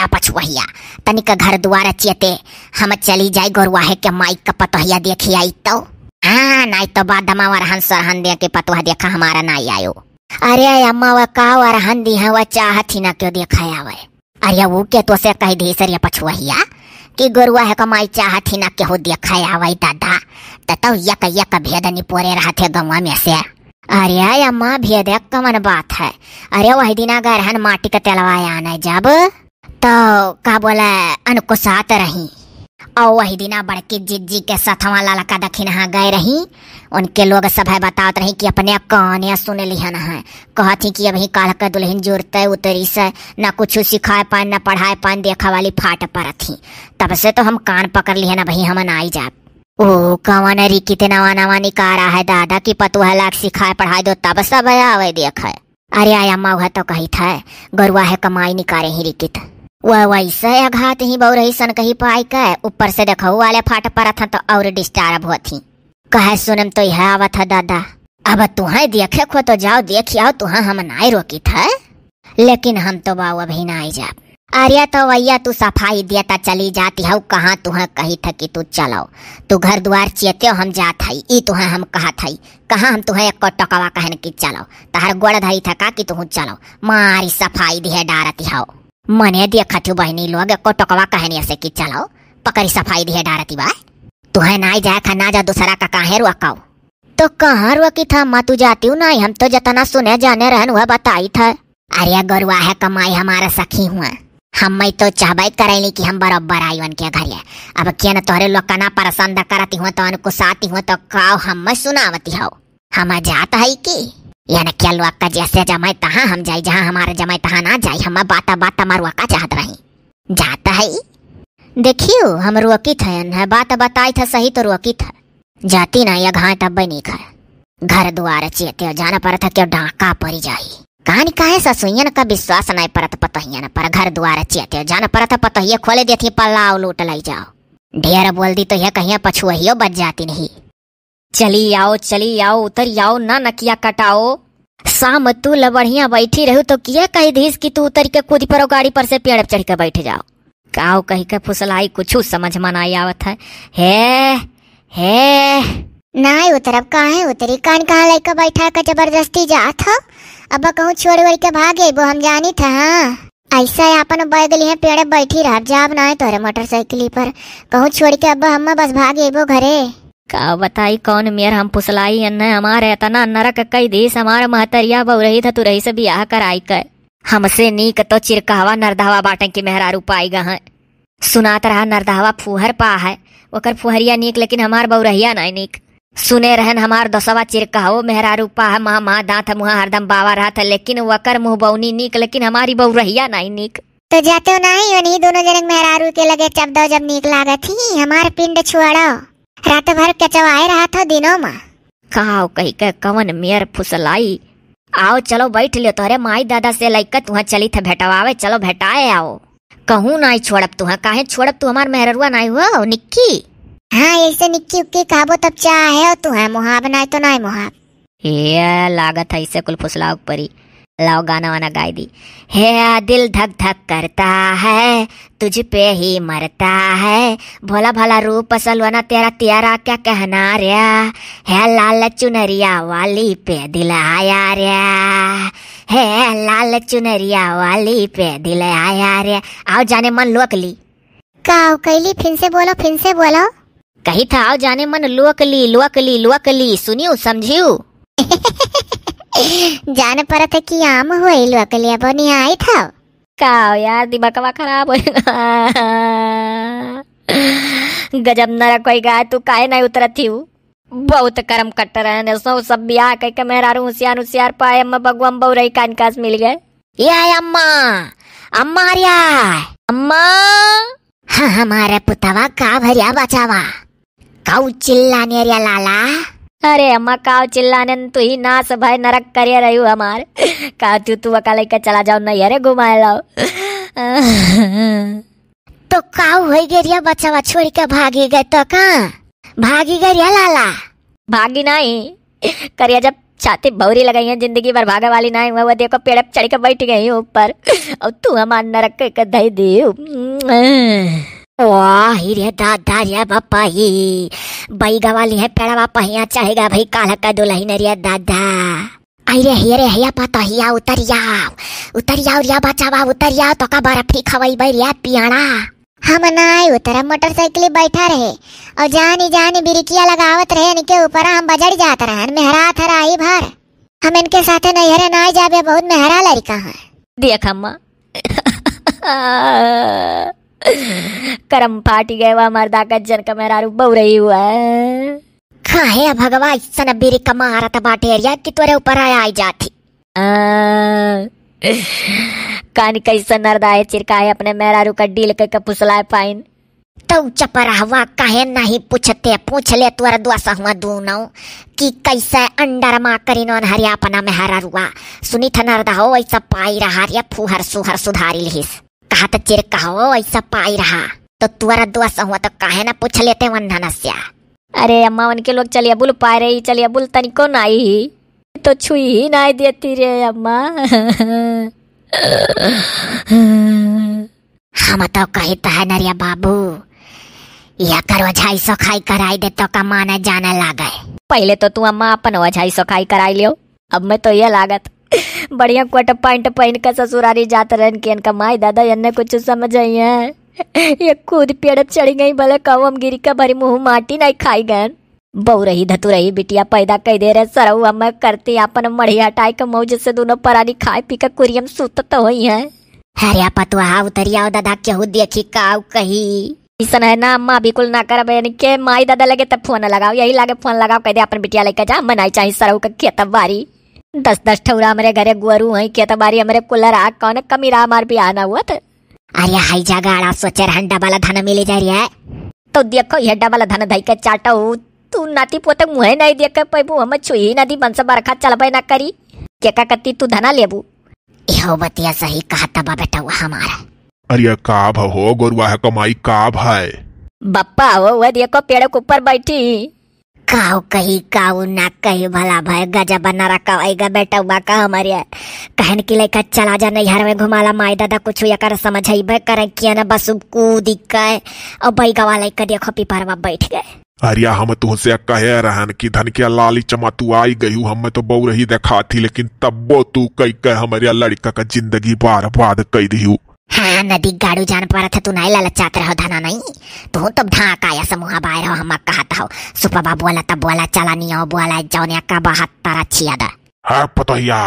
है पछुआहिया तनिक घर द्वार चेते हम चली जाए गोरुआ है के माई का पतोहिया देखी आई तो आ नाई तो बाद हमारा हन सरहन दे के पतोहा देखा हमारा नाई आयो अरे अम्मा वह का वरहन दी है वह चाहत ही ना क्यों देखा आवे अरे वो के तो से कह दे सर ये पछुआहिया कि गोरुआ है कमाई चाहत ही ना क्यों देखा आवे दादा तब तो यक यक भेद निपोरे रहते गवा में से अरे अम्मा भेद कमन बात है अरे वही दिन अगर हन माटी का तेलवाया आना जब तो का बोले अनको साथ रही और वही दिना बड़की जीत जी के सथवा लाल का दखिन हाँ गए रही उनके लोग सब है बतात रही कि अपने आप कहानियाँ लिया लिहन है थी कि अभी काल के दुल्हन जुड़ते उतरी से न कुछ सिखाए पान न पढ़ाए पान देखा वाली फाट पर थी तब से तो हम कान पकड़ ना भाई हम आई जाब ओ कवन रिकित नवा नवा निकारा है दादा की पतु है लाख सिखाए पढ़ाए दो तब सब आवे देख है अरे आया अम्मा वह तो कही था गरुआ है कमाई निकारे ही रिकित वह वैसे आघात ही बहु रही सन कही पाई के ऊपर से देखो वाले फाट पड़त था तो और डिस्टर्ब होती कहे सुनम तो यह आवा था दादा अब तुहें देखे खो तो जाओ देखी आओ तुहा हम नाय रोकी था लेकिन हम तो बाबू अभी ना आई जा अरे तो वैया तू सफाई देता चली जाती हूँ कहाँ तुह कही था कि तू चलो तू घर द्वार चेते हम जात हई ई तुह हम कहा था कहाँ हम तुहें एक टकवा कहन की चलो तहार गोड़ धरी था का कि तुह चलो मारी सफाई दिहे डारती हूँ मने देखा थो बहनी लोग कोटकवा टकवा कहनी से कि चलो पकड़ी सफाई दिए डारती बा तुह तो नाई जाए ना जा दूसरा का काहे रुकाओ तो कहाँ रुकी था माँ तू जाती हूँ ना हम तो जतना सुने जाने रहन वह बताई था अरे गरुआ है कमाई हमारा सखी हुआ हम मई तो चाहबाई करेली कि हम बराबर आई उनके घर अब क्या न तोहरे लोग कना परसंद करती हुआ तो उनको साथी हुआ तो काव हम सुनावती हो हम जाता है की क्या लो आपका जैसे जमाई तहाँ हम जाई जहाँ हमारे जमाई तहाँ ना जाई हम बाता बाता मारू अक्का चाहत रही जाता है देखियो हम रुकित हयन है बात बताई था सही तो रुकित है जाती ना यह घाट अब नहीं खा घर द्वार चेते जाना पड़ा था क्यों डाका पड़ी जाही कहानी काहे ससुईयन का विश्वास नहीं पड़त पतहियन पर घर द्वार चेते जाना पड़ा था पतहिये खोले देती पल्ला लूट लाई जाओ ढेर बोल दी तो यह कहीं पछुअ बच जाती नहीं चली आओ चली आओ उतर आओ ना नकिया कटाओ शाम तू ल बैठी रहू तो किया कही धीस की तू उतर के कूद पर गाड़ी पर से पेड़ चढ़ के बैठ जाओ काओ कही के फुसलाई कुछ समझ में नहीं आवत है हे हे नहीं उतरब है उतरी कान कहा लेकर बैठा कर जबरदस्ती जात हो अब कहूँ छोड़ वोड़ के भागे वो हम जानी था हाँ ऐसा है अपन बैगली है पेड़ बैठी रह जाब ना है तोरे मोटरसाइकिल पर कहूँ छोड़ के अब हम बस भागे वो घरे का बताई कौन मेयर हम पुसलाई अन्ना हमारे इतना नरक कई देश हमारा महतरिया बहु रही था रही से कर आई कर हमसे नीक तो चिरकहवा नरधावा बाटे की मेहरारू पाई गह सुनात रहा नरधावा फुहर पा है ओकर फुहरिया नीक लेकिन हमार बहुरहिया नहीं नीक सुने रहन हमार दसवा चिरकहो मेहरा रूपा है महा महा दांत मुहा हरदम बावा रहा था लेकिन वकर मुँह बौनी नीक लेकिन हमारी बहुरहिया नहीं नीक तो जाते हो ना दोनों जनक मेहरारू के लगे चबदो जब निक लगा थी हमार पिंड छोड़ो रात भर कचवाए रहा था दिनों में कहा कही के कवन मेयर फुसलाई आओ चलो बैठ लियो तोहरे माई दादा से लैक तुहा चली थे भेटवावे चलो भेटाए आओ कहूँ ना छोड़ब तुहा काहे छोड़ब तू हमार मेहरुआ ना हो निक्की हाँ ऐसे निक्की उक्की कहबो तब चाहे तुहा मुहाब ना तो ना मुहाब ये लागत है इसे कुल फुसलाओ परी लाओ गाना वाना गाई दी हे दिल धक धक करता है तुझ पे ही मरता है भोला भला रूप सलवना तेरा तेरा क्या कहना रे हे लाल चुनरिया वाली पे दिल आया रे हे लाल चुनरिया वाली पे दिल आया रे आओ जाने मन लोक ली काव कैली फिर से बोलो फिर से बोलो कही था आओ जाने मन लोक ली लोक ली लोक ली सुनियो समझियो जान पर थे कि आम हो इलो अकलिया बनी आई था का यार दिमाग का खराब हो गजब नरा कोई गाय तू काहे नहीं उतरत थी बहुत कर्म कट रहे ने सो सब ब्याह कह के मेरा होशियार सियार पाए अम्मा भगवान बहु रही कान कास मिल गए ये अम्मा अम्मा रिया अम्मा हाँ हमारे पुतावा का भरिया बचावा काउ चिल्लाने रिया लाला अरे अम्मा काव चिल्लाने तू ही नास भाई नरक करे रही हूँ हमार का तू तू अका लेकर चला जाओ नहीं अरे घुमाए लाओ तो काव हो गया बच्चा छोड़ के भागी गए तो कहाँ भागी गए लाला भागी नहीं करिया जब छाती भौरी लगाई है जिंदगी भर भागा वाली ना हुआ देखो पेड़ चढ़ के बैठ गई ऊपर और तू हमार नरक के दही दी वाह दा दादा रे बापा ही बई गवाली है पेड़ा बापा हिया चाहेगा भाई काला का दुल्हन रे दादा अरे हे रे हैया तो हिया उतर जाओ उतर जाओ रिया बचावा उतर जाओ तो का फ्री खवाई भाई रिया पियाना हम नाय उतर मोटरसाइकिल बैठा रहे और जानी जानी बिरिकिया लगावत रहे इनके ऊपर हम बजड़ जात रहे मेहरा थर आई भर हम इनके साथे नैहरे ना जाबे बहुत मेहरा लड़का है देख अम्मा करम फाटी गए वह मर्दा गज्जन का मेरा रूप बहु रही हुआ है है हाँ, भगवा सन बीरी का मारा था बाटे एरिया कि तुरे ऊपर आया आई जाती कान कैसे नरदा है चिरकाए अपने मेरा रूप का डील के का पुसला है पाइन तो चपर हवा कहे नहीं पूछते पूछ ले तुअर दुआसा हुआ दूनो कि कैसे अंडर मा करी नोन हरिया अपना में हरा रुआ सुनी था नरदा हो ऐसा पाई रहा फूहर सुहर सुधारी लिहिस घाट चिर कहो ऐसा पाई रहा तो तुअरा दोस्त हुआ तो कहे ना पूछ लेते वन वंधनस्या अरे अम्मा उनके लोग चलिए बुल पाए रही चलिए बुल तनिको ना ही तो छुई ही ना देती रे अम्मा हम तो कही तो है नरिया बाबू या कर वजह सोखाई कराई दे तो का माने जाने लागे पहले तो तू अम्मा अपन वजह सोखाई कराई लियो अब मैं तो ये लागत बढ़िया पैंट पहन के ससुरारी जात रहन के इनका माई दादा इन्हें कुछ समझ आई है ये खुद पेड़ चढ़ी गई भले कहो हम गिरी का भरी मुंह माटी नहीं खाई गए धतु रही बिटिया पैदा कह दे रहे सर हम करती अपन मढ़िया हटाई के मौज दोनों परानी खाए पी के कुरियम सुत तो हुई है अरे उतरिया दादा केहू देखी का कही ऐसा है ना अम्मा बिल्कुल ना कर यानी के माई दादा लगे तब फोन लगाओ यही लगे फोन लगाओ कह दे अपन बिटिया लेके जा मनाई चाहिए सरऊ का खेत बारी दस दस ठौरा हमारे घरे गुआरू है के तो बारी हमारे कूलर आग कौन कमीरा मार भी आना हुआ था अरे हाई जगह आप सोचे रहन डबल धन मिले जा रहा है तो देखो यह डबल धन धई के चाटा हूँ तू नाती पोते मुहे नहीं देख के पैबू हम छुई नदी बंस बरखा चलबे ना करी केका कती तू धना लेबू यहो बतिया सही कहा तबा बेटा हुआ हमारा अरे का भव हो गोरुआ है कमाई का भाई बप्पा हो वह देखो पेड़ के ऊपर बैठी काऊ कही काऊ ना कही भला भाई गजा बना रखा आएगा बेटा हुआ का हमारे कहन की लड़का चला जा नहीं हर में घुमाला माई दादा कुछ या कर समझ आई भाई करे किया ना बस कूद गए और भाई बैगा वाला लड़का देखो पिपरवा बैठ गए अरे हम तुमसे कहे रहन की धन के लाली चमा तू आई गई हूँ हमें तो बहु रही देखा थी लेकिन तब वो तू कई कह हमारे लड़का का जिंदगी बार कह दी हूँ हाँ नदी गाड़ू जान पा था तू नहीं चात रहो धना नहीं तू तब तो ढाक या समूह बाय रहो हम कहता हो बाबू वाला तब वाला चला नहीं हो जाओ जौनिया का बहत तारा छिया दा है पतहिया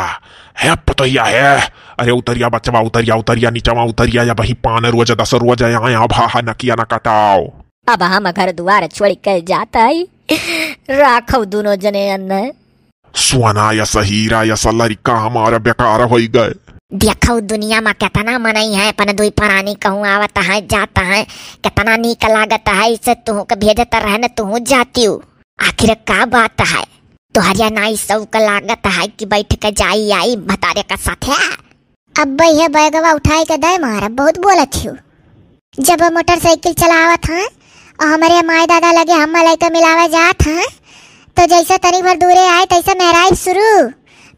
है पतहिया है अरे उतरिया बचवा उतरिया उतरिया नीचवा उतरिया या वही पान रोज दस रोज यहाँ भाहा न कटाओ अब हम घर द्वार छोड़ कर जाता है राखो दोनों जने अन्न सुना या सहीरा या सलरिका हमारा बेकार हो गए देखो दुनिया में कितना मनई है अपन दुई प्राणी कहूँ आवत है जाता है कितना निक लागत है इसे तुह के भेजत रह तुह जाती आखिर का बात है तुहरिया तो नाई सब का लागत है कि बैठ के जाई आई भतारे का साथ है अब भैया बैगवा उठाए के दे मारा बहुत बोला थी जब मोटरसाइकिल चलावत है और हमारे माए दादा लगे हम लड़का तो मिलावा जात है तो जैसे तनिक भर दूरे आए तैसे मेहराब शुरू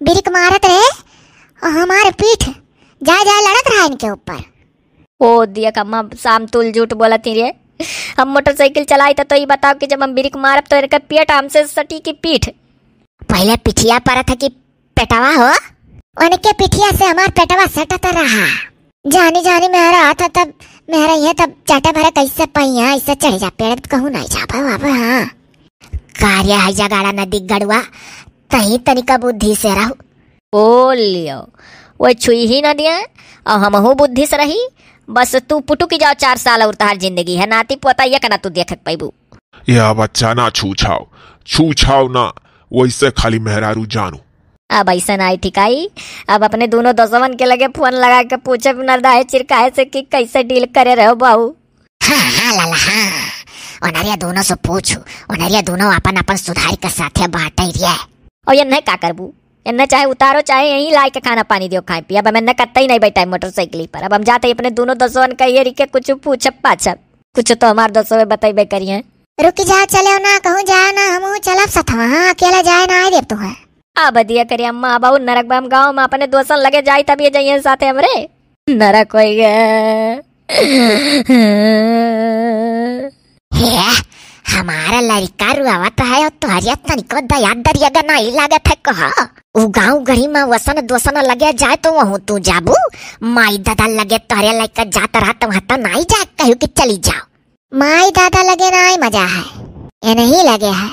बिरिक मारत रहे और हमारे पीठ जा जा लड़त रहा इनके ऊपर ओ दिया कम्मा शाम तुल झूठ बोला थी रे हम मोटरसाइकिल चलाई था तो ये बताओ कि जब हम ब्रिक मारब तो इनका पेट हमसे सटी की पीठ पहले पिठिया पर था कि पेटवा हो उनके पिठिया से हमारा पेटवा सटता रहा जानी जानी मेहरा आता तब मेरा ये तब चाटा भरा कैसे पहिया इससे चढ़ जा पेड़ तो कहूँ नहीं जा पाओ आप हाँ कार्य है जगाड़ा नदी गड़वा तही तनिका बुद्धि से रहू बोलियो वो छुई ही ना दिया और हमहू बुद्धि से रही बस तू पुटू की जाओ चार साल और तहार जिंदगी है नाती पोता ये कना तू देख पैबू यह बच्चा ना छू छाओ छू छाओ ना वैसे खाली मेहरारू जानू अब ऐसा ना ठिकाई अब अपने दोनों दोस्तों के लगे फोन लगा के पूछे नरदाए चिरकाए से कि कैसे डील करे रहो बाहू हाँ हाँ लाला हाँ ओनरिया दोनों से पूछू ओनरिया दोनों अपन अपन सुधार के साथ साथे बाटे रिया और ये नहीं का करबू इन्हें चाहे उतारो चाहे यहीं ला के खाना पानी दियो खाए पिया अब हम कत्ता ही नहीं बैठा है मोटरसाइकिल पर अब हम जाते हैं अपने दोनों दोस्तों कहिए के कुछ पूछ पाछ कुछ तो हमारे दोस्तों में बताइबे करिए रुकी जा चले ना कहूँ जाए ना हम चलब सतवा हाँ, हाँ अकेला जाए ना आए देव तो है अब दिया करिए अम्मा अब नरक बम गाँव में अपने दोस्तों लगे जाए तब ये जाइए साथ हमरे नरक हो गया हमारा लड़का रुआवत है और तुहरिया तनिको दया दरियागा नहीं लागत है कह उगाऊ गरी में वसन दोसन लगे जाए तो वहू तू जाबू माई दादा लगे तोहरे लाइक जात रहा तो वहां तो नहीं जा कहू कि चली जाओ माई दादा लगे ना ही मजा है ये नहीं लगे है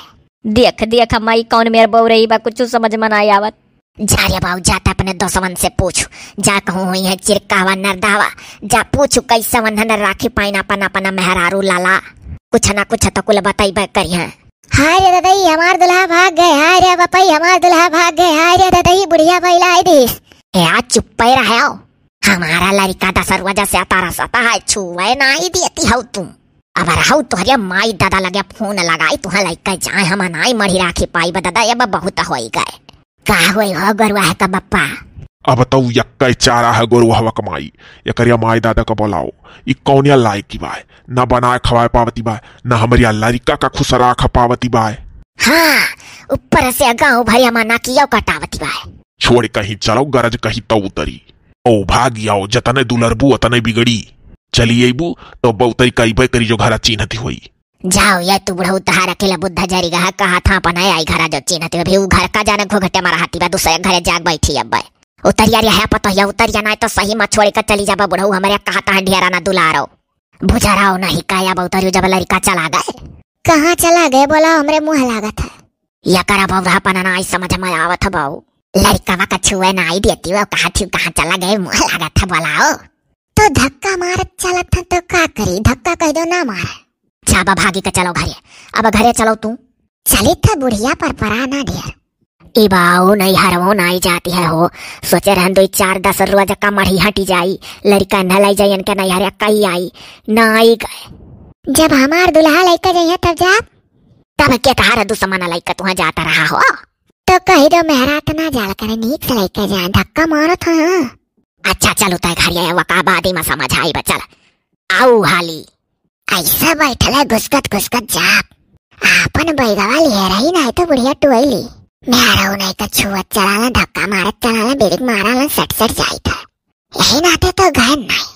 देख देख माई कौन मेरे बो रही बा कुछ समझ में नहीं आवत जा रे बाबू जाता अपने दोस्तवन से पूछ जा कहूँ हुई है चिरकावा नरदावा जा पूछ कैसे वंधन राखी पाइन अपन अपन मेहरारू लाला कुछ ना कुछ तकुल तो बताई बैक करी है हाय रे दादाई हमार दुल्हा भाग गए हाय रे बपई हमार दुल्हा भाग गए हाय रे दादाई बुढ़िया भैला आई दी ए आ चुप पे रहे हो हमारा लड़का दस वजह से अतारा सता है छुए ना आई देती हो तुम अब तो हरिया माई दादा लगे फोन लगाई तुहा तो लड़का जाए हम नहीं मरी राखी पाई बा दादा ये बहुत हो गए का हो गरुआ है का बप्पा अब तो यक्का चारा है गोरु हवा कमाई एक माई दादा का बोलाओ ये कौन या लायक की बाय न बनाए खवाए पावती बाय न हमारी लड़का का खुश राख पावती बाय हाँ ऊपर से गाँव भरिया माना की यौ कटावती बाय छोड़ कहीं चलो गरज कहीं तो उतरी ओ भाग आओ जतने दुलरबू अतने बिगड़ी चली अबू तो बहुतरी कई करीबे करी जो घर चिन्हती हुई जाओ ये तू बुढ़ऊ तहार अकेला बुद्धा जारी गहा कहा था पनाए आई घर जो चिन्हती हुई घर का जानक घोघटे मारा हाथी बा दूसरे घरे जाग बैठी अब भाई उतरिया रहा पतहिया उतरिया ना तो सही मत छोड़ कर चली जाबा बुढ़ऊ हमारे कहता है ढेरा ना दुला रहो बुझा रहा हो नहीं काया उतरियो जब लड़का चला गए कहाँ चला गए बोला हमरे मुंह लागत है या करा बाबू रहा पना ना समझ में आवत है बाबू लड़का वा कछु है ना आई देती है कहाँ थी कहाँ चला गए मुंह लागत है बोलाओ तो धक्का मार चला था तो का करी धक्का कह दो ना मार जाबा भागी के चलो घरे अब घरे चलो तू चली था बुढ़िया पर पराना ना ढेर इबाओ नहीं हरवो नहीं जाती है हो सोचे रहन दो चार दस रुआ जक्का मढ़ी हटी जाई लड़का न लाई जाई इनके नहीं हरे कई आई ना आई गए जब हमार दुल्हा लड़का जाइए तब जा तब के तहारा तो दू समान लड़का तुहा जाता रहा हो तो कही दो मेहरा तो ना जाल करे नीक से लड़का जाए धक्का मारो था तो, हाँ। अच्छा चलो तय तो घर आया वका बाद में समझ आई बचल आऊ हाली ऐसा बैठल है घुसकत घुसकत अपन बैगवा ले रही ना तो बुढ़िया टुअली न्यारा होने तो छुअत चलाना धक्का मारत चलाना बिरिक माराना सट सट जाए यही नाते तो घर नहीं